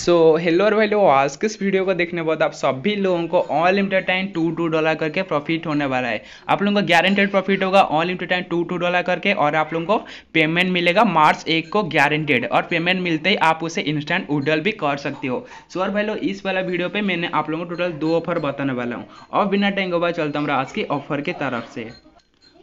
So hello और hello आज के इस वीडियो को देखने बाद आप सभी लोगों को unlimited time two two dollar करके प्रॉफिट होने वाला है आप लोगों को गारंटेड प्रॉफिट होगा unlimited time two two dollar करके और आप लोगों को पेमेंट मिलेगा मार्च एक को गारंटेड और पेमेंट मिलते ही आप उसे इंस्टेंट उडल भी कर सकते हो सो और भाई लोग इस वाला वीडियो पर मैंने आप लोगों को टोटल दो ऑफर बताने वाला हूँ और बिना टाइम के बाद चलता हूँ आज की ऑफर की तरफ से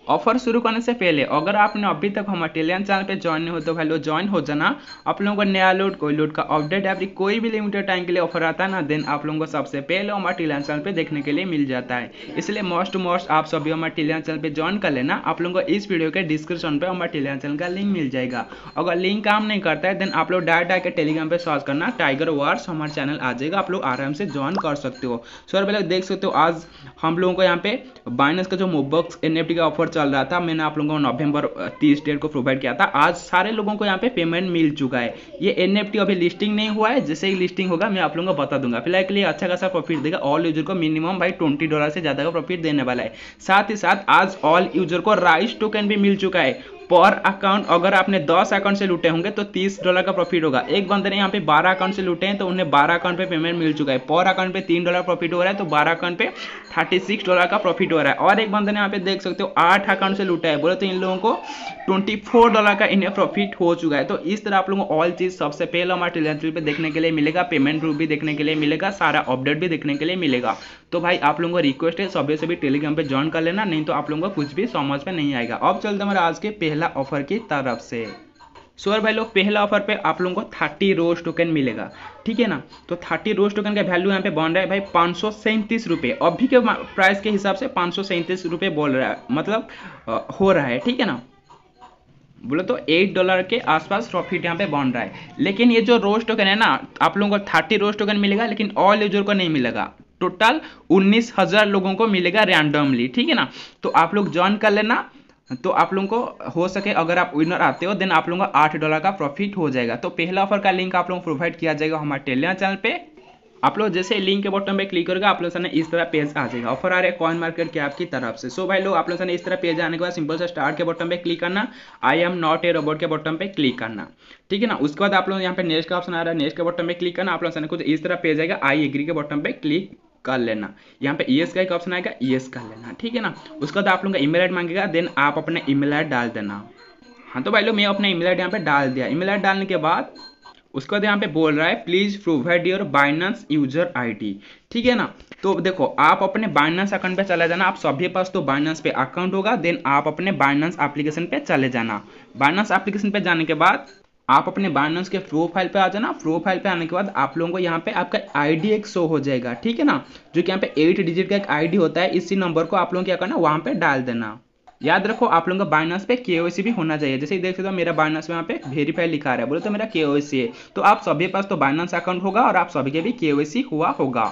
ऑफर शुरू करने से पहले अगर आपने अभी तक हमारे टेलीग्राम चैनल पे ज्वाइन नहीं हो तो भाई लोग ज्वाइन हो जाना आप लोगों को नया लोड कोई लोड का अपडेट एवरी कोई भी लिमिटेड टाइम के लिए ऑफर आता है ना देन आप लोगों को सबसे पहले हमारे टेलीग्राम चैनल पे देखने के लिए मिल जाता है इसलिए मोस्ट टू मोस्ट आप सभी हमारे टेलीग्राम चैनल पर ज्वाइन कर लेना आप लोगों को इस वीडियो के डिस्क्रिप्शन पर हमारे टेलीग्राम चैनल का लिंक मिल जाएगा अगर लिंक काम नहीं करता है देन आप लोग डायरेक्ट आकर टेलीग्राम पर सर्च करना टाइगर वार्स हमारे चैनल आ जाएगा आप लोग आराम से ज्वाइन कर सकते हो सर पहले देख सकते हो आज हम लोगों को यहाँ पे बाइनस का जो मोबक्स एन का ऑफर चल रहा था मैंने आप लोगों को नवंबर तीस डेट को प्रोवाइड किया था आज सारे लोगों को यहाँ पे पेमेंट मिल चुका है ये एन अभी लिस्टिंग नहीं हुआ है जैसे ही लिस्टिंग होगा मैं आप लोगों को बता दूंगा फिलहाल के लिए अच्छा खासा प्रॉफिट देगा ऑल यूजर को मिनिमम भाई ट्वेंटी डॉलर से ज़्यादा का प्रॉफिट देने वाला है साथ ही साथ आज ऑल यूजर को राइस टोकन भी मिल चुका है पर अकाउंट अगर आपने 10 अकाउंट से लूटे होंगे तो 30 डॉलर का प्रॉफिट होगा एक बंदे ने यहाँ पे 12 अकाउंट से लूटे हैं तो उन्हें 12 अकाउंट पे पेमेंट मिल चुका है पर अकाउंट पे तीन डॉलर प्रॉफिट हो रहा है तो 12 अकाउंट पे 36 डॉलर का प्रॉफिट हो रहा है और एक बंदे ने यहाँ पे देख सकते हो आठ अकाउंट से लूटा है बोले तो इन लोगों को ट्वेंटी डॉलर का इन्हें प्रॉफिट हो चुका है तो इस तरह आप लोगों को ऑल चीज़ सबसे पहले हमारे टेलीजेंट्री पे देखने के लिए मिलेगा पेमेंट रूप भी देखने के लिए मिलेगा सारा अपडेट भी देखने के लिए मिलेगा तो भाई आप लोगों को रिक्वेस्ट है सभी से भी टेलीग्राम पे ज्वाइन कर लेना नहीं तो आप लोगों को कुछ भी समझ में नहीं आएगा अब चलते हमारे आज के पहले पहला ऑफर की तरफ से सोर so, भाई लोग पहला ऑफर पे आप लोगों को थर्टी रोज टोकन मिलेगा ठीक है ना तो थर्टी रोज टोकन का वैल्यू यहाँ पे बन रहा है भाई पाँच सौ सैंतीस रुपये अभी के प्राइस के हिसाब से पाँच सौ सैंतीस रुपये बोल रहा है मतलब हो रहा है ठीक है ना बोले तो एट डॉलर के आसपास प्रॉफिट यहाँ पे बन रहा है लेकिन ये जो रोज टोकन है ना आप लोगों को थर्टी रोज टोकन मिलेगा लेकिन ऑल यूजर को नहीं मिलेगा टोटल उन्नीस हजार लोगों को मिलेगा रैंडमली ठीक है ना तो आप लोग ज्वाइन कर लेना तो आप लोगों को हो सके अगर आप विनर आते हो देन आप लोगों का आठ डॉलर का प्रॉफिट हो जाएगा तो पहला ऑफर का लिंक आप लोगों को प्रोवाइड किया जाएगा हमारे टेलीग्राम चैनल पे आप लोग जैसे लिंक के बॉटम पे क्लिक करोगे आप लोग सामने इस तरह पेज आ जाएगा ऑफर आ रहा है कॉइन मार्केट के आपकी तरफ से सो भाई लोग आप लोग सामने इस तरह पेज आने के बाद सिंपल से स्टार्ट के बॉटम पे क्लिक करना I am not a robot के बॉटम पे क्लिक करना ठीक है ना उसके बाद आप लोग यहाँ पे नेक्स्ट का ऑप्शन आ रहा है नेक्स्ट के बॉटम पे क्लिक करना आप लोग सामने कुछ इस तरह पेज आएगा आई एग्री के बॉटम पे क्लिक कर लेना यहाँ पे ई का एक ऑप्शन आएगा ई कर लेना ठीक है ना उसका तो आप लोग का ईमेल आईडी मांगेगा देन आप अपना ईमेल आईडी डाल देना हाँ तो भाई लोग मैं अपना ईमेल आईडी यहाँ पे डाल दिया ईमेल आईडी डालने के बाद उसके बाद यहाँ पे बोल रहा है please provide your Binance user ID ठीक है ना तो देखो आप अपने बाइनेंस अकाउंट पे चले जाना आप सभी पास तो बाइनेंस पे अकाउंट होगा देन आप अपने बाइनेंस एप्लीकेशन पे चले जाना बाइनेंस एप्लीकेशन पे जाने के बाद आप अपने बाइनेंस के प्रोफाइल फाइल पे आ जाना प्रोफाइल फाइल पे आने के बाद आप लोगों को यहाँ पे आपका आईडी एक शो हो जाएगा ठीक है ना जो कि यहाँ पे एट डिजिट का एक आईडी होता है इसी नंबर को आप लोगों क्या करना वहाँ पे डाल देना याद रखो आप लोगों का बाइनेंस पे के भी होना चाहिए जैसे देख सकते हो मेरा बाइनेंस यहाँ पे वेरीफाई लिखा रहा है बोले तो मेरा के है तो आप सभी पास तो बाइनास अकाउंट होगा और आप सभी के भी के हुआ होगा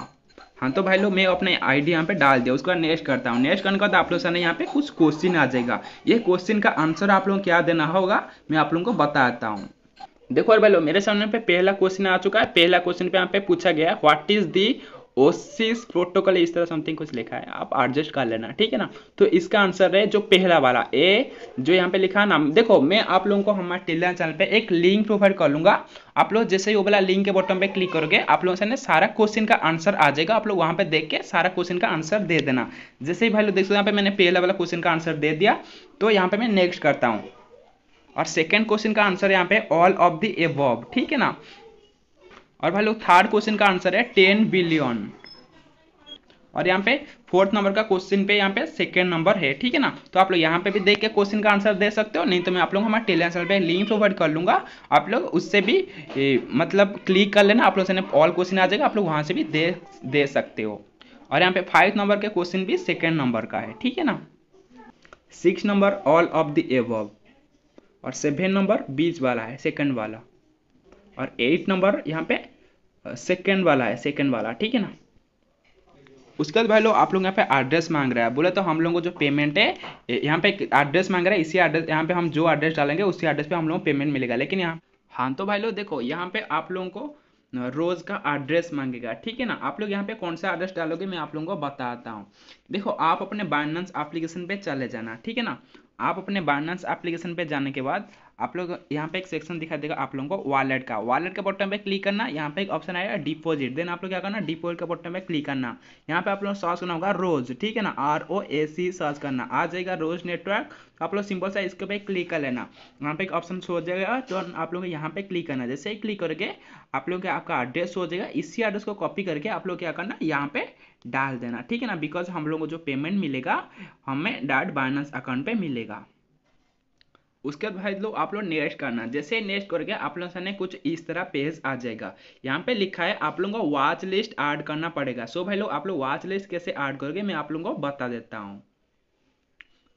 हाँ तो भाई लोग मैं अपने आईडी यहाँ पे डाल दिया उसके बाद नेक्स्ट करता हूँ नेक्स्ट करने के बाद आप लोग सामने यहाँ पे कुछ क्वेश्चन आ जाएगा ये क्वेश्चन का आंसर आप लोगों को क्या देना होगा मैं आप लोगों को बताता हूँ देखो और भाई मेरे सामने पे पहला क्वेश्चन आ चुका है पहला क्वेश्चन पे यहाँ पे पूछा गया है what is the Oasis protocol इस तरह समथिंग कुछ लिखा है आप एडजस्ट कर लेना ठीक है ना तो इसका आंसर है जो पहला वाला ए जो यहाँ पे लिखा नाम देखो मैं आप लोगों को हमारे टेलीग्राम चैनल पे एक लिंक प्रोवाइड कर लूंगा आप लोग जैसे ही वो वाला लिंक के बॉटम पे क्लिक करोगे आप लोगों से सारा क्वेश्चन का आंसर आ जाएगा आप लोग वहाँ पे देख के सारा क्वेश्चन का आंसर दे देना जैसे ही भाई लोग देखो यहाँ पे मैंने पहला वाला क्वेश्चन का आंसर दे दिया तो यहाँ पे मैं नेक्स्ट करता हूँ और सेकेंड क्वेश्चन का आंसर यहाँ पे ऑल ऑफ दी एवॉब ठीक है ना और भाई लोग थर्ड क्वेश्चन का आंसर है टेन बिलियन और यहाँ पे फोर्थ नंबर का क्वेश्चन पे यहाँ पे सेकंड नंबर है ठीक है ना तो आप लोग यहाँ पे भी देख के क्वेश्चन का आंसर दे सकते हो नहीं तो मैं आप लोग हमारे टेलीसर पे लिंक प्रोवाइड कर लूंगा आप लोग उससे भी ए, मतलब क्लिक कर लेना आप लोग से ऑल क्वेश्चन आ जाएगा आप लोग वहां से भी दे दे सकते हो और यहाँ पे फाइव नंबर के क्वेश्चन भी सेकेंड नंबर का है ठीक है ना six number all of the above और सेवन नंबर बीच वाला है सेकंड वाला और एट नंबर यहाँ पे सेकंड वाला है सेकंड वाला ठीक है ना उसके बाद भाई लोग आप लोग यहाँ पे एड्रेस मांग रहा है बोले तो हम लोगों को जो पेमेंट है यहाँ पे एड्रेस मांग रहा है इसी एड्रेस यहाँ पे हम जो एड्रेस डालेंगे उसी एड्रेस पे हम लोग पेमेंट मिलेगा लेकिन यहाँ हाँ तो भाई लोग देखो यहाँ पे आप लोगों को रोज का एड्रेस मांगेगा ठीक है ना आप लोग यहाँ पे कौन सा एड्रेस डालोगे मैं आप लोगों को बताता हूँ देखो आप अपने बाइनेंस एप्लीकेशन पे चले जाना ठीक है ना आप अपने बाइनेंस एप्लीकेशन पे जाने के बाद आप लोग यहाँ पे एक सेक्शन दिखाई देगा आप लोगों को वॉलेट का वॉलेट के बॉटम पे क्लिक करना यहाँ पे एक ऑप्शन आएगा डिपॉजिट देन आप लोग क्या करना डिपॉजिट के बॉटम पे क्लिक करना यहाँ पे आप लोग सर्च करना होगा रोज ठीक है ना आर ओ ए सी सर्च करना आ जाएगा रोज नेटवर्क तो आप लोग सिंपल सा इसके पे क्लिक कर लेना यहाँ पे एक ऑप्शन सो जाएगा तो आप लोग यहाँ पे क्लिक करना जैसे ही क्लिक करके आप लोगों लोग आपका एड्रेस हो जाएगा इसी एड्रेस को कॉपी करके आप लोग क्या करना यहाँ पे डाल देना ठीक है ना बिकॉज हम लोगों को जो पेमेंट मिलेगा हमें डाट बाइनेंस अकाउंट पे मिलेगा उसके बाद भाई लोग आप लोग नेक्स्ट करना जैसे नेक्स्ट करके आप लोग सामने कुछ इस तरह पेज आ जाएगा यहाँ पे लिखा है आप लोगों को वॉच लिस्ट ऐड करना पड़ेगा सो भाई लोग आप लोग वॉच लिस्ट कैसे ऐड करोगे मैं आप लोगों को बता देता हूँ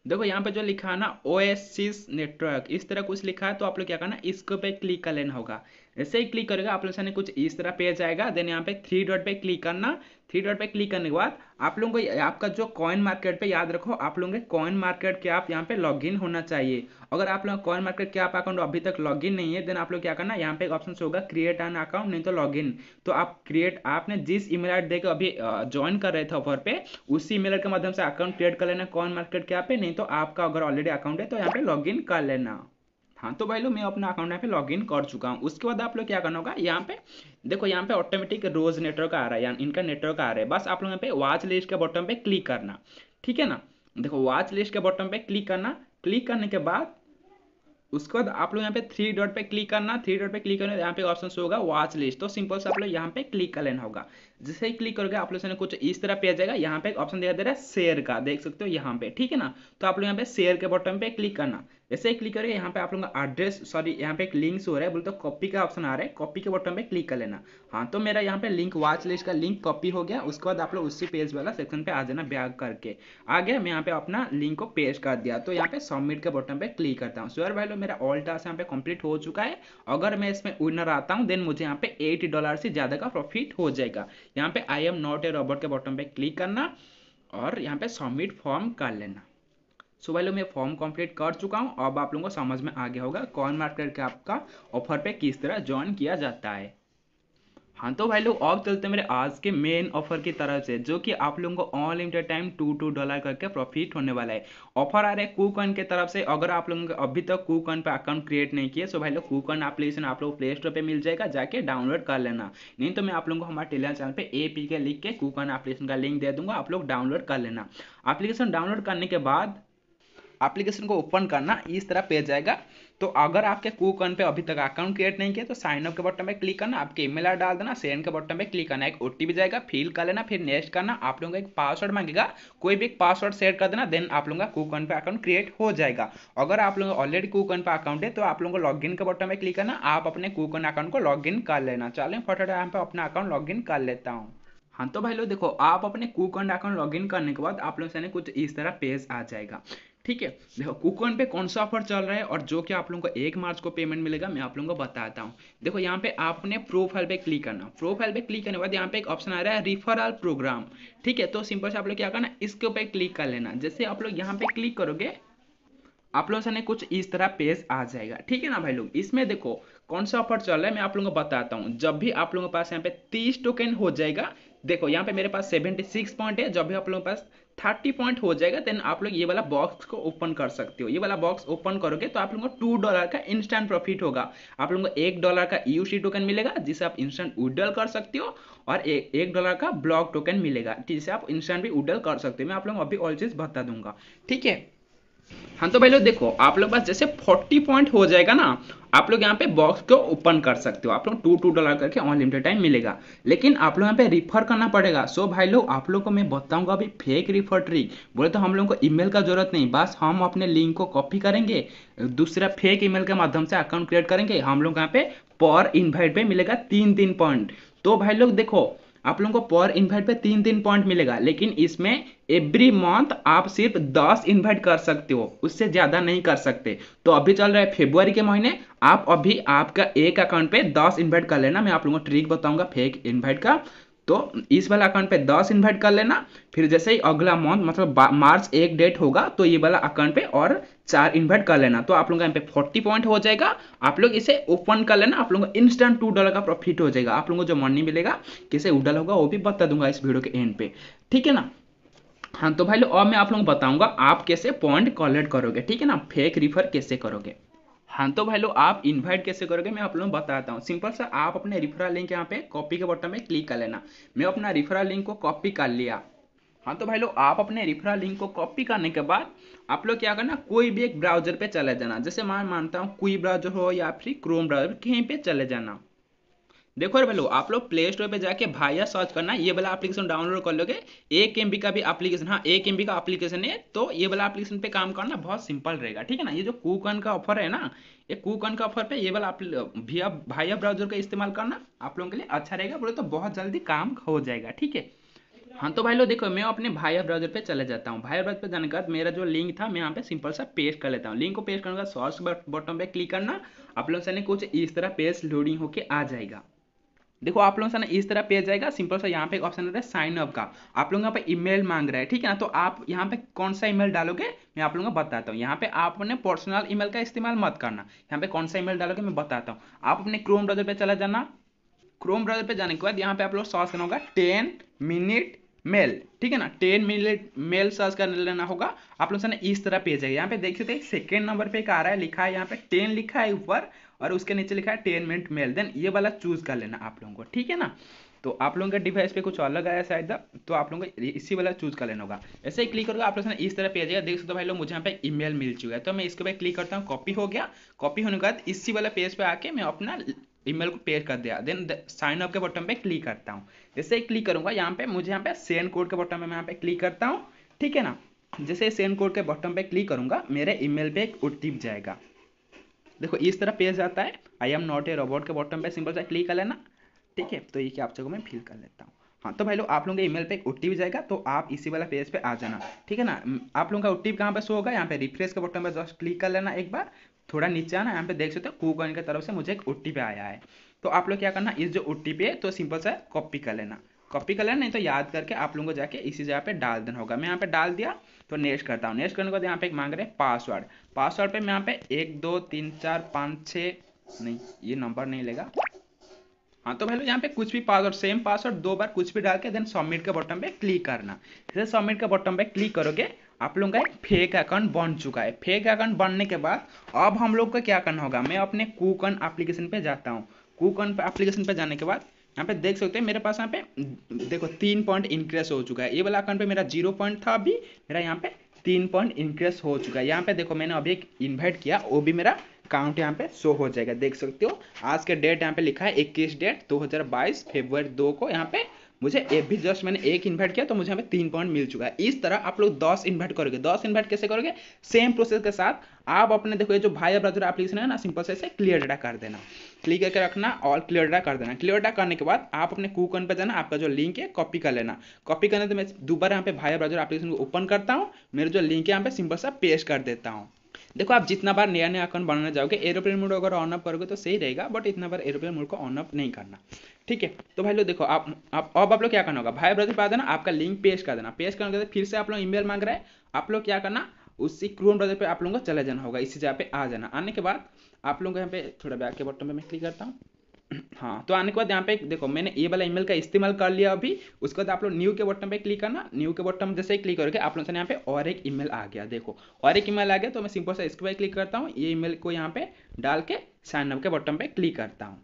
देखो यहाँ पे जो लिखा है ना ओ नेटवर्क इस तरह कुछ लिखा है तो आप लोग क्या करना इसको पे क्लिक कर लेना होगा ऐसे ही क्लिक करेगा आप लोग सामने कुछ इस तरह पेज आएगा देन यहाँ पे थ्री डॉट पे क्लिक करना थ्री डॉट पे क्लिक करने के बाद आप लोगों को आपका जो कॉइन मार्केट पे याद रखो आप लोगों के कॉइन मार्केट के आप यहाँ पे लॉगिन होना चाहिए अगर आप लोग कॉइन मार्केट के आप अकाउंट अभी तक लॉगिन नहीं है देन आप लोग क्या करना यहाँ पे एक ऑप्शन होगा क्रिएट एन अकाउंट नहीं तो लॉगिन तो आप क्रिएट आपने जिस ईमेल आई देकर अभी ज्वाइन कर रहे थे ऑफर पे उसी ईमेल के माध्यम से अकाउंट क्रिएट कर लेना कॉइन मार्केट के यहाँ पे नहीं तो आपका अगर ऑलरेडी अकाउंट है तो यहाँ पे लॉग कर लेना हाँ तो भाई लोग मैं अपना अकाउंट यहाँ पे लॉग इन कर चुका हूँ उसके बाद आप लोग क्या करना होगा यहाँ पे देखो यहाँ पे ऑटोमेटिक रोज नेटवर्क आ रहा है इनका नेटवर्क आ रहा है बस आप लोग यहाँ पे वॉच लिस्ट के बटन पे क्लिक करना ठीक है ना देखो वॉच लिस्ट के बटन पे क्लिक करना क्लिक करने के बाद उसके बाद आप लोग यहाँ पे थ्री डॉट पे क्लिक करना थ्री डॉट पे क्लिक करना यहाँ पे ऑप्शन शो होगा वॉच लिस्ट तो सिंपल से आप लोग यहाँ पे क्लिक कर लेना होगा जैसे ही क्लिक करोगे आप लोग से कुछ इस तरह पे आएगा जाएगा यहाँ पे ऑप्शन दिखा दे रहा है शेयर का देख सकते हो यहाँ पे ठीक है ना तो आप लोग यहाँ पे शेयर के बटन पे क्लिक करना ऐसे ही क्लिक करेंगे यहाँ पे आप लोगों का एड्रेस सॉरी यहाँ पे एक लिंक हो रहा है बोलते तो कॉपी का ऑप्शन आ रहा है कॉपी के बटन पे क्लिक कर लेना हाँ तो मेरा यहाँ पे लिंक वाच लिस्ट का लिंक कॉपी हो गया उसके बाद आप लोग उसी पेज वाला सेक्शन पे आ जाना बैग करके आ गया मैं यहाँ पे अपना लिंक को पेज कर दिया तो यहाँ पे सबमिट के बटन पे क्लिक करता हूँ सोर भाई लोग मेरा ऑल टास्क यहाँ पे कम्प्लीट हो चुका है अगर मैं इसमें विनर आता हूँ देन मुझे यहाँ पे एट डॉलर से ज़्यादा का प्रॉफिट हो जाएगा यहाँ पे I am not a robot के बटन पे क्लिक करना और यहाँ पे सबमिट फॉर्म कर लेना सो भाई लोग मैं फॉर्म कंप्लीट कर चुका हूँ अब आप लोगों को समझ में आ गया होगा कौन मार्केट करके आपका ऑफर पे किस तरह ज्वाइन किया जाता है हाँ तो भाई लोग अब चलते मेरे आज के मेन ऑफर की तरफ से जो कि आप लोगों को unlimited time two two dollar करके प्रॉफिट होने वाला है ऑफर आ रहा है कूकॉइन के तरफ से अगर आप लोगों को अभी तक तो कूकॉइन पर अकाउंट क्रिएट नहीं किया तो भाई लोग कूकॉइन एप्लीकेशन आप लोग प्ले स्टोर पर मिल जाएगा जाके डाउनलोड कर लेना नहीं तो मैं आप लोगों को हमारे टेलीग्राम चैनल पर ए पी के लिख के कूकॉइन एप्लीकेशन का लिंक दे दूंगा आप लोग डाउनलोड कर लेना एप्लीकेशन डाउनलोड करने के बाद एप्लीकेशन को ओपन करना इस तरह पेज जाएगा तो अगर आपके कूकन पे अभी तक अकाउंट क्रिएट नहीं किया तो साइन अप के बटन पे क्लिक करना आपके ईमेल आर डाल देना सेंड के बटन पे क्लिक करना एक ओटीपी जाएगा फिल कर लेना फिर नेक्स्ट करना आप लोगों का एक पासवर्ड मांगेगा कोई भी एक पासवर्ड सेट कर देना देन आप लोगों का कूकन पे अकाउंट क्रिएट हो जाएगा अगर आप लोगों ऑलरेडी कूकन पे अकाउंट है तो आप लोगों को लॉग के बटन पे क्लिक करना आप अपने कूकन अकाउंट को लॉग कर लेना चाहे फटोट यहाँ पे अपना अकाउंट लॉग कर लेता हूँ हाँ तो भाई लोग देखो आप अपने कूक अकाउंट लॉगिन करने के बाद आप लोग सामने कुछ इस तरह पेज आ जाएगा ठीक है देखो कूकन पे कौन सा ऑफर चल रहा है और जो कि आप लोगों को एक मार्च को पेमेंट मिलेगा मैं आप लोगों को बताता हूँ देखो यहाँ पे आपने प्रोफाइल पे क्लिक करना प्रोफाइल पे क्लिक करने के बाद यहाँ पे एक ऑप्शन आ रहा है रिफरल प्रोग्राम ठीक है तो सिंपल से आप लोग क्या करना इसके ऊपर क्लिक कर लेना जैसे आप लोग यहाँ पे क्लिक करोगे आप लोगों से कुछ इस तरह पेज आ जाएगा ठीक है ना भाई लोग इसमें देखो कौन सा ऑफर चल रहा है मैं आप लोगों को बताता हूँ जब भी आप लोगों के पास यहाँ पे तीस टोकन हो जाएगा देखो यहाँ पे मेरे पास सेवेंटी सिक्स पॉइंट है जब भी आप लोगों के पास थर्टी पॉइंट हो जाएगा देन आप लोग ये वाला बॉक्स को ओपन कर सकते हो ये वाला बॉक्स ओपन करोगे तो आप लोगों को टू डॉलर का इंस्टेंट प्रॉफिट होगा आप लोगों को एक डॉलर का ईयूसी e टोकन मिलेगा जिसे आप इंस्टेंट उडल कर सकते हो और ए, एक डॉलर का ब्लॉक टोकन मिलेगा जिसे आप इंस्टेंट भी उडल कर सकते हो मैं आप लोगों को अभी ऑल चीज बता दूंगा ठीक है हाँ तो भाई लोग देखो आप लोग बस जैसे 40 पॉइंट हो जाएगा ना आप लोग यहाँ पे बॉक्स को ओपन कर सकते हो आप लोग टू टू डॉलर करके अनलिमिटेड टाइम मिलेगा लेकिन आप लोग यहाँ पे रिफर करना पड़ेगा सो भाई लोग आप लोग को मैं बताऊंगा अभी फेक रिफर ट्रिक बोले तो हम लोग को ईमेल का जरूरत नहीं बस हम अपने लिंक को कॉपी करेंगे दूसरा फेक ईमेल के माध्यम से अकाउंट क्रिएट करेंगे हम लोग यहाँ पे पर इन्वाइट पे मिलेगा तीन तीन पॉइंट तो भाई लोग देखो आप लोगों को पर इन्वाइट पे तीन तीन पॉइंट मिलेगा लेकिन इसमें एवरी मंथ आप सिर्फ दस इन्वाइट कर सकते हो उससे ज़्यादा नहीं कर सकते तो अभी चल रहा है फेब्रुआरी के महीने आप अभी आपका एक अकाउंट पे दस इन्वाइट कर लेना मैं आप लोगों को ट्रिक बताऊंगा फेक इन्वाइट का तो इस वाला अकाउंट पे दस इन्वाइट कर लेना फिर जैसे ही अगला मंथ मतलब मार्च एक डेट होगा तो ये वाला अकाउंट पे और चार इन्वर्ट कर लेना तो आप लोगों का यहाँ पे फोर्टी पॉइंट हो जाएगा आप लोग इसे ओपन कर लेना आप लोगों का इंस्टेंट टू डॉलर का प्रॉफिट हो जाएगा आप लोगों को जो मनी मिलेगा किसे उडल होगा वो भी बता दूंगा इस वीडियो के एंड पे ठीक है ना हाँ तो भाई लोग अब मैं आप लोगों को बताऊंगा आप कैसे पॉइंट कलेक्ट करोगे ठीक है ना फेक रिफर कैसे करोगे हाँ तो भाई लोग आप इनवाइट कैसे करोगे मैं आप लोगों को बताता हूँ सिंपल सा आप अपने रिफरल लिंक यहाँ पे कॉपी के बटन में क्लिक कर लेना मैं अपना रिफरल लिंक को कॉपी कर लिया हाँ तो भाई लोग आप अपने रिफरल लिंक को कॉपी करने के बाद आप लोग क्या करना कोई भी एक ब्राउजर पे चले जाना जैसे मैं मानता हूँ कोई ब्राउजर हो या फिर क्रोम ब्राउजर कहीं पे चले जाना देखो रे आप लोग प्ले स्टोर पे जाके भाइया सर्च करना ये वाला एप्लीकेशन डाउनलोड कर लोगे एक एम का भी एप्लीकेशन हाँ एक एम का एप्लीकेशन है तो ये वाला एप्लीकेशन पे काम करना बहुत सिंपल रहेगा ठीक है ना ये जो कूकन का ऑफर है ना ये कूकन का ऑफर पे ये वाला भाइया ब्राउजर का इस्तेमाल करना आप लोगों के लिए अच्छा रहेगा बोले तो बहुत जल्दी काम हो जाएगा ठीक है हाँ तो भाई लोग देखो मैं अपने भाई ब्राउजर पे चले जाता हूँ भाई ब्राउजर पे जाने के बाद मेरा जो लिंक था मैं यहाँ पे सिंपल सा पेस्ट कर लेता हूँ लिंक को पेस्ट करने का सॉर्स बटन पे क्लिक करना आप लोगों से कुछ इस तरह पेज लोडिंग होके आ जाएगा देखो आप लोगों से ना इस तरह पेज जाएगा सिंपल सा यहाँ पे एक ऑप्शन होता है साइन अप का आप लोग यहाँ पे ईमेल मांग रहा है ठीक है ना तो आप यहाँ पे कौन सा ईमेल डालोगे मैं आप लोगों को बताता हूँ यहाँ पे आप अपने पर्सनल ईमेल का इस्तेमाल मत करना यहाँ पे कौन सा ईमेल डालोगे मैं बताता हूँ आप अपने क्रोम ब्राउजर पे चला जाना क्रोम ब्राउजर पे जाने के बाद यहाँ पे आप लोग सर्च करना होगा टेन मिनट मेल ठीक है ना टेन मिनट मेल सर्च कर लेना होगा आप लोग इस तरह पेज है यहाँ पे देख सकते हैं सेकेंड नंबर पे एक आ रहा है लिखा है यहाँ पे टेन लिखा है ऊपर और उसके नीचे लिखा है टेन मिनट मेल देन ये वाला चूज कर लेना आप लोगों को ठीक है ना तो आप लोगों के डिवाइस पे कुछ अलग आया शायद तो आप लोगों को इसी वाला चूज कर लेना होगा ऐसे ही क्लिक करोगे आप लोग इस तरह पे आ देख सकते हो भाई लोग मुझे यहाँ पे ईमेल मिल चुका है तो मैं इसके पे क्लिक करता हूँ कॉपी हो गया कॉपी होने के बाद इसी वाला पेज पे आके मैं अपना ईमेल को पेयर कर दिया देन साइन अप के बटन पे क्लिक करता हूँ जैसे ही क्लिक करूँगा यहाँ पे मुझे यहाँ पे सेंड कोड के बटन पे मैं यहाँ पे क्लिक करता हूँ ठीक है ना जैसे सेंड कोड के बटन पे क्लिक करूँगा मेरे ईमेल पे एक ओ जाएगा देखो इस तरह पेज जाता है I am not a robot के बटन पे सिंपल सा क्लिक कर लेना ठीक है तो ये क्या आप सबको मैं फिल कर लेता हूँ हाँ तो भाई लोग आप लोगों के ईमेल पे एक ओ जाएगा तो आप इसी वाला पेज पे आ जाना ठीक है ना आप लोगों का ओ कहाँ पे शो होगा यहाँ पे रिफ्रेश के बटन पे जस्ट क्लिक कर लेना एक बार थोड़ा नीचे आना यहाँ पे देख सकते हो कूकन की तरफ से मुझे एक ओ आया है तो आप लोग क्या करना इस जो ओ है तो सिंपल सा कॉपी कर लेना कॉपी कर लेना नहीं तो याद करके आप लोगों को जाके इसी जगह पे डाल देना होगा मैं यहाँ पे डाल दिया तो नेक्स्ट करता हूँ नेक्स्ट करने के बाद यहाँ पे एक मांग रहे हैं पासवर्ड पासवर्ड पे मैं यहाँ पे एक दो तीन चार पाँच छः नहीं ये नंबर नहीं लेगा हाँ तो भाई यहाँ पे कुछ भी पासवर्ड सेम पासवर्ड दो बार कुछ भी डाल के देन सबमिट के बटन पे क्लिक करना जैसे सबमिट के बटन पे क्लिक करोगे आप लोगों का एक फेक अकाउंट बन चुका है फेक अकाउंट बनने के बाद अब हम लोग का क्या करना होगा मैं अपने कूकन एप्लीकेशन पे जाता हूँ कूकन एप्लीकेशन पे जाने के बाद यहाँ पे देख सकते हैं मेरे पास यहाँ पे देखो तीन पॉइंट इंक्रीज हो चुका है ये वाला अकाउंट पे मेरा जीरो पॉइंट था अभी मेरा यहाँ पे तीन पॉइंट इंक्रीज हो चुका है यहाँ पे देखो मैंने अभी एक इन्वाइट किया वो भी मेरा काउंट यहाँ पे शो हो जाएगा देख सकते हो आज के डेट यहाँ पे लिखा है इक्कीस डेट दो 2022 फरवरी दो को यहाँ पे मुझे एक भी जस्ट मैंने एक इन्वर्ट किया तो मुझे हमें तीन पॉइंट मिल चुका है इस तरह आप लोग दस इन्वर्ट करोगे दस इन्वर्ट कैसे करोगे सेम प्रोसेस के साथ आप अपने देखो ये जो भाई ब्रदर एप्लीकेशन है ना सिंपल से क्लियर डाटा कर देना क्लिक करके रखना और क्लियर डाटा कर देना क्लियर डाटा करने के बाद आप अपने कूकन पर जाना आपका जो लिंक है कॉपी कर लेना कॉपी करने से मैं दोबारा यहाँ पे भाई ब्रदर एप्लीकेशन को ओपन करता हूँ मेरे जो लिंक है यहाँ पे सिंपल सा पेस्ट कर देता हूँ देखो आप जितना बार नया नया अकाउंट बनाना जाओगे एरोप्लेन मोड अगर ऑन ऑफ करोगे तो सही रहेगा बट इतना बार एरोप्लेन मोड को ऑन ऑफ नहीं करना ठीक है तो भाई लोग देखो आप अब आप लोग क्या करना होगा भाई ब्रदर पा आ देना आपका लिंक पेश कर देना पेश करने के फिर से आप लोग ईमेल मांग रहे हैं आप लोग क्या करना उसी क्रोन ब्रदर पे आप लोगों को चले जाना होगा इसी जगह पे आ जाना आने के बाद आप लोगों को यहाँ पे थोड़ा बैक के बटन पे मैं क्लिक करता हूँ हाँ तो आने के बाद यहाँ पे देखो मैंने ये वाला ईमेल का इस्तेमाल कर लिया अभी उसके बाद आप लोग न्यू के बटन पे क्लिक करना न्यू के बटन जैसे ही क्लिक करोगे आप लोग से यहाँ पे और एक ईमेल आ गया देखो और एक ईमेल आ गया तो मैं सिंपल सा इसके बाद क्लिक करता हूँ ये ईमेल को यहाँ पे डाल के साइन अप के बटन पे क्लिक करता हूँ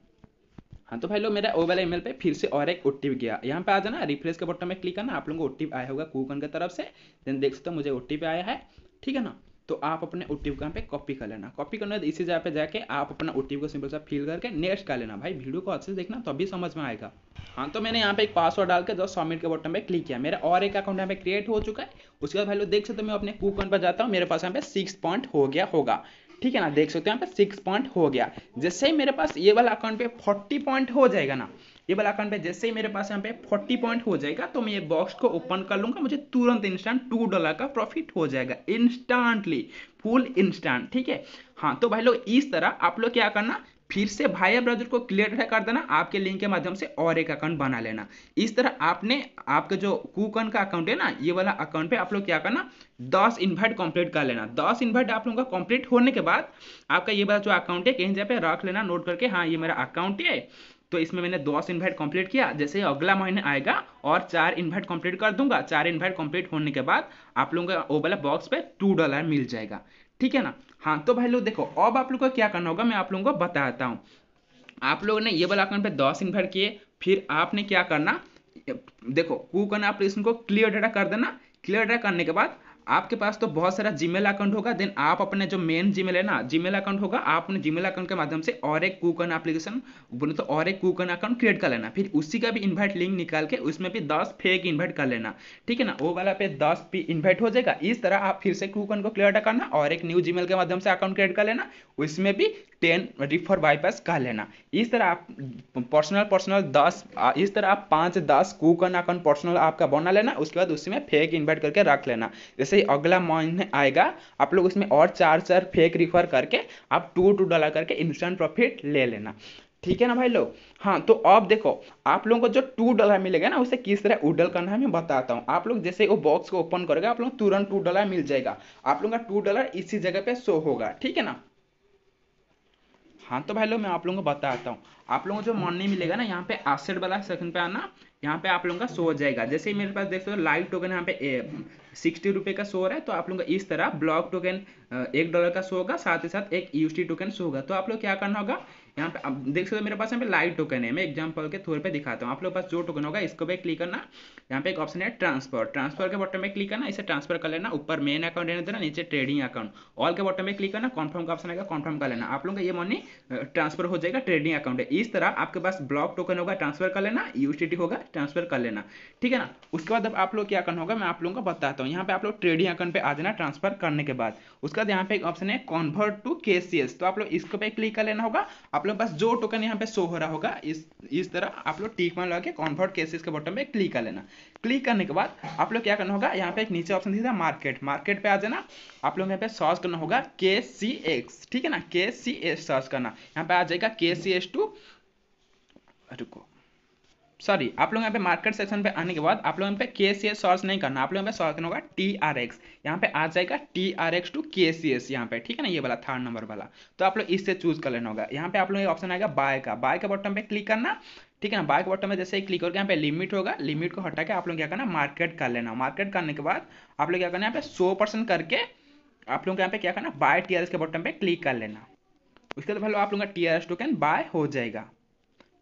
हाँ तो भाई लोग मेरा ओ वाला ईमेल पे फिर से और एक ओ गया यहाँ पे आ जाना रिफ्रेश के बटन पे क्लिक करना आप लोगों को ओ आया होगा कूकन की तरफ से देन देख सकते हो मुझे ओ आया है ठीक है ना तो आप अपने ओ को यहाँ पे कॉपी कर लेना कॉपी करने इसी जगह पे जाके आप अपना ओ को सिंपल सा फिल करके नेक्स्ट कर लेना भाई वीडियो को अच्छे से देखना तभी समझ में आएगा हाँ तो मैंने यहाँ पे एक पासवर्ड डाल के जो सबमिट के बटन पे क्लिक किया मेरा और एक अकाउंट यहाँ पे क्रिएट हो चुका है उसके बाद वैल्यू देख सकते हो मैं अपने कूकन पर जाता हूँ मेरे पास यहाँ पे सिक्स पॉइंट हो गया होगा ठीक है ना देख सकते हो यहाँ पे सिक्स पॉइंट हो गया जैसे ही मेरे पास ये वाला अकाउंट पे फोर्टी पॉइंट हो जाएगा ना ये वाला अकाउंट पे जैसे ही मेरे पास यहाँ पे फोर्टी पॉइंट हो जाएगा तो मैं ये बॉक्स को ओपन कर लूंगा मुझे तुरंत इंस्टेंट टू डॉलर का प्रॉफिट हो जाएगा इंस्टेंटली फुल इंस्टेंट ठीक है हाँ तो भाई लोग इस तरह आप लोग क्या करना फिर से भाई ब्राउजर को क्लियर कर देना आपके लिंक के माध्यम से और एक अकाउंट बना लेना इस तरह आपने आपका जो कूकन का अकाउंट है ना ये वाला अकाउंट पे आप लोग क्या करना दस इन्वर्ट कंप्लीट कर लेना दस इन्वर्ट आप लोगों का कंप्लीट होने के बाद आपका ये वाला जो अकाउंट है कहीं जगह पे रख लेना नोट करके हाँ ये मेरा अकाउंट है तो इसमें मैंने दस इन्वाइट कंप्लीट किया जैसे ही अगला महीने आएगा और चार इन्वाइट कंप्लीट कर दूंगा चार इन्वाइट कंप्लीट होने के बाद आप लोगों का वो वाला बॉक्स पे टू डॉलर मिल जाएगा ठीक है ना हाँ तो भाई लोग देखो अब आप लोग को क्या करना होगा मैं आप लोगों को बताता हूँ आप लोगों ने ये वाला अकाउंट पे दस इन्वाइट किए फिर आपने क्या करना देखो कू करना आप इसको क्लियर डाटा कर देना क्लियर डाटा करने के बाद आपके पास तो बहुत सारा जीमेल अकाउंट होगा देन आप अपने जो मेन जीमेल है ना जीमेल अकाउंट होगा आप अपने जीमेल अकाउंट के माध्यम से और एक कूकन एप्लीकेशन बोले तो और एक कूकन अकाउंट क्रिएट कर लेना फिर उसी का भी इन्वाइट लिंक निकाल के उसमें भी दस फेक इन्वाइट कर लेना ठीक है ना वो वाला पे दस भी इन्वाइट हो जाएगा इस तरह आप फिर से कूकन को क्रिएट करना और एक न्यू जीमेल के माध्यम से अकाउंट क्रिएट कर लेना उसमें भी टेन रिफर बाईपास कह लेना इस तरह आप पर्सनल पर्सनल दस इस तरह आप पाँच दस कूकन आकन पर्सनल आपका बना लेना उसके बाद उसमें फेक इन्वाइट करके रख लेना जैसे ही अगला मंथ आएगा आप लोग उसमें और चार चार फेक रिफर करके आप टू टू डाला करके इंस्टेंट प्रॉफिट ले लेना ठीक है ना भाई लोग हाँ तो अब देखो आप लोगों को जो टू डॉलर मिलेगा ना उसे किस तरह उडल करना है मैं बताता हूँ आप लोग जैसे वो बॉक्स को ओपन करोगे आप लोग तुरंत टू डॉलर मिल जाएगा आप लोगों का टू डॉलर इसी जगह पे शो होगा ठीक है ना हाँ तो भाई लोग मैं आप लोगों को बताता हूँ आप लोगों को जो मॉर्निंग हम्म। मिलेगा ना यहाँ पे आसेट वाला सेक्शन पे आना यहाँ पे आप लोगों का शो हो जाएगा जैसे मेरे पास देख सकते हो लाइव टोकन यहाँ पे सिक्सटी रुपए का शो हो रहा है तो आप लोगों का इस तरह ब्लॉक टोकन एक डॉलर का शो होगा साथ ही साथ एक यूसटी टोकन शो होगा तो आप लोग क्या करना होगा यहाँ पे आप देख सकते हो मेरे पास यहाँ पे लाइव टोकन है मैं एग्जाम्पल के थोड़े पे दिखाता हूँ आप लोग पास जो टोकन होगा इसको भी क्लिक करना यहाँ पे एक ऑप्शन है ट्रांसफर ट्रांसफर के बटन में क्लिक करना इसे ट्रांसफर कर लेना ऊपर मेन अकाउंट रहने देना नीचे ट्रेडिंग अकाउंट ऑल के बटन में क्लिक करना कॉन्फर्म का ऑप्शन आएगा कॉन्फर्म कर लेना आप लोगों का ये मनी ट्रांसफर हो जाएगा ट्रेडिंग अकाउंट इस तरह आपके पास ब्लॉक टोकन होगा ट्रांसफर कर लेना यूएसडीटी होगा ट्रांसफर कर लेना ठीक है ना उसके बाद अब आप लोग क्या करना होगा मैं आप लोगों को बताता हूँ यहाँ पे आप लोग ट्रेडिंग अकाउंट पे आ जाना ट्रांसफर करने के बाद उसके बाद यहाँ पे एक ऑप्शन है कन्वर्ट टू के तो आप लोग इसको पे क्लिक कर लेना होगा आप लोग पास जो टोकन यहाँ पे शो हो रहा होगा इस इस तरह आप लोग टीक मान लगा के कन्वर्ट के के बटन पे क्लिक कर लेना क्लिक करने के बाद आप लोग क्या करना होगा यहाँ पे एक नीचे ऑप्शन दिखा मार्केट मार्केट पे आ जाना आप लोग यहाँ पे सर्च करना होगा के ठीक है ना के सर्च करना यहाँ पे आ जाएगा के सी एस टू रुको सॉरी आप लोग यहाँ पे मार्केट सेक्शन पे आने के बाद आप लोग यहाँ पे के सी एस सॉर्स नहीं करना आप लोग यहाँ पे सॉर्स करना होगा टी आर एक्स यहाँ पे आ जाएगा टी आर एक्स टू के सी एस यहाँ पे ठीक है ना ये वाला थर्ड नंबर वाला तो आप लोग इससे चूज कर लेना होगा यहाँ पे आप लोग एक ऑप्शन आएगा बाय का बाय का बटन पे क्लिक करना ठीक है ना बाय के बटन में जैसे ही क्लिक करके यहाँ पे लिमिट होगा लिमिट को हटा के आप लोग क्या करना मार्केट कर लेना मार्केट करने के बाद आप लोग क्या करना यहाँ पे सो परसेंट करके आप लोग यहाँ पे क्या करना बाय टी आर एस के बटन पे क्लिक कर लेना उसके बाद आप लोग का T R S token buy हो जाएगा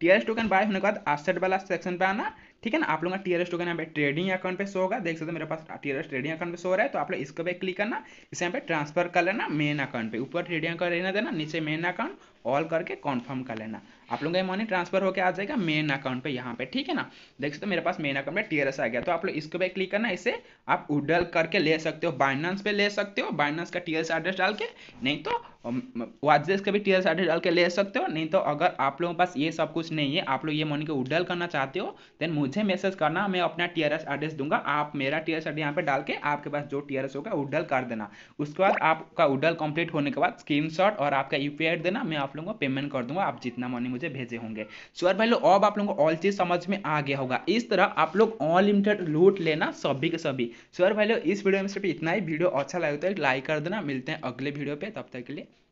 टीआरएस टोकन बाय होने के बाद एसेट वाला सेक्शन पे आना ठीक है ना आप लोगों का टीआरएस टोकन यहाँ पे ट्रेडिंग अकाउंट पे शो होगा देख सकते हो मेरे पास टीआरएस ट्रेडिंग अकाउंट पे शो हो रहा है तो आप लोग इसको पे क्लिक करना इसे यहाँ पे ट्रांसफर कर लेना मेन अकाउंट पे ऊपर ट्रेडिंग अकाउंट रहने देना नीचे मेन अकाउंट ऑल करके कन्फर्म कर लेना आप लोगों का ये मनी ट्रांसफर होकर आ जाएगा मेन अकाउंट पे यहाँ पे ठीक है ना देख सकते हो मेरे पास मेन अकाउंट में टीआरएस आ गया तो आप लोग इसको पे क्लिक करना इसे आप उडल करके ले सकते हो बाइनांस पे ले सकते हो बाइनांस का टीआरएस एड्रेस डाल के नहीं तो वाजेस का भी टीआरएस एड्रेस डाल के ले सकते हो नहीं तो अगर आप लोगों के पास ये सब कुछ नहीं है आप लोग ये मनी को उडल करना चाहते हो देन मुझे मैसेज करना मैं अपना टीआरएस एड्रेस दूंगा आप मेरा टीआरएस एड्रेस यहाँ पे डाल के आपके पास जो टीआरएस होगा उडल कर देना उसके बाद आपका उडल कंप्लीट होने के बाद स्क्रीनशॉट और आपका यूपीआई देना मैं आप लोगों को पेमेंट कर दूंगा आप जितना मनी मुझे भेजे होंगे श्योर भाई लोग अब आप लोगों को ऑल चीज समझ में आ गया होगा इस तरह आप लोग अनलिमिटेड लूट लेना सभी के सभी श्योर भाई लोग इस वीडियो में सिर्फ इतना ही वीडियो अच्छा लगे तो लाइक कर देना मिलते हैं अगले वीडियो पे तब तक के लिए